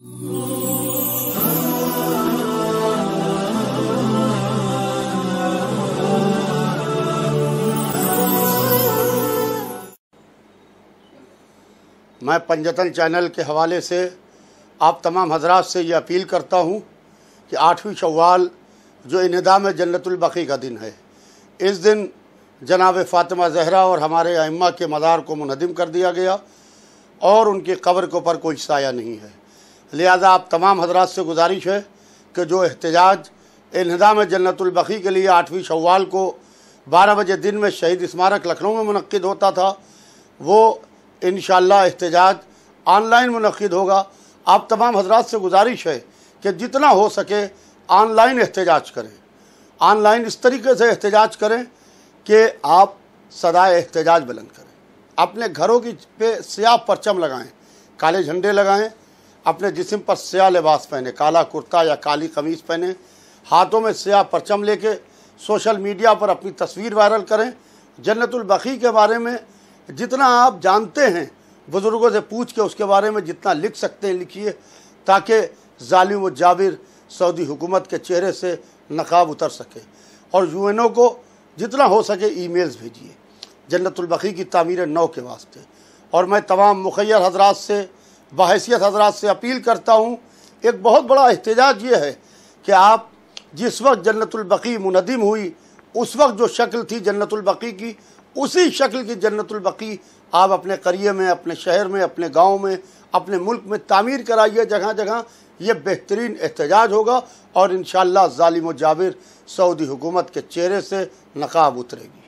मैं पंजतन चैनल के हवाले से आप तमाम हजरात से ये अपील करता हूँ कि आठवीं शवाल जो इनदाम जन्नतुलबकी का दिन है इस दिन जनाब फातिमा जहरा और हमारे अम्मा के मदार को मुनदम कर दिया गया और उनकी कब्र के ऊपर कोई साया नहीं है लिहाजा आप तमाम हजरात से गुजारिश है कि जो एहतजाज इनदाम जन्नतुलबकी के लिए आठवीं शवाल को बारह बजे दिन में शहीद स्मारक लखनऊ में मनद होता था वो इन एहतजाज ऑनलाइन मनद होगा आप तमाम हजरात से गुजारिश है कि जितना हो सके ऑनलाइन एहतजाज करें ऑनलाइन इस तरीके से एहतजाज करें कि आप सदाए एहतजाज बुलंद करें अपने घरों की पे स्याह परचम लगाएं काले झंडे लगाएं अपने जिसम पर स्याह लिबास पहने काला कुर्ता या काली कमीज़ पहने हाथों में स्याह परचम लेके सोशल मीडिया पर अपनी तस्वीर वायरल करें जन्नतुलबकी के बारे में जितना आप जानते हैं बुज़ुर्गों से पूछ के उसके बारे में जितना लिख सकते हैं लिखिए ताकि ालिम जाबिर सऊदी हुकूमत के चेहरे से नकाब उतर सके और यू एन ओ को जितना हो सके ई मेल्स भेजिए जन्नतुलबकी की तामीर नौ के वास्ते और मैं तमाम मुखैर हजरात से बहसीत हजरात से अपील करता हूँ एक बहुत बड़ा एहतजाज ये है कि आप जिस वक्त जन्नतुलबकी मुनदिम हुई उस वक्त जो शक्ल थी जन्नतलबकी की उसी शक्ल की जन्नतुलबकी आप अपने करिए में अपने शहर में अपने गांव में अपने मुल्क में तामीर कराइए जगह जगह ये बेहतरीन एहतजाज होगा और इन शालिम जाविर सऊदी हुकूमत के चेहरे से नकाब उतरेगी